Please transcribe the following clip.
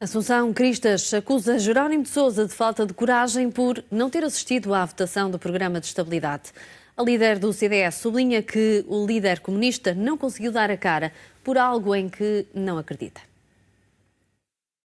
Assunção Cristas acusa Jerónimo de Sousa de falta de coragem por não ter assistido à votação do programa de estabilidade. A líder do CDS sublinha que o líder comunista não conseguiu dar a cara por algo em que não acredita.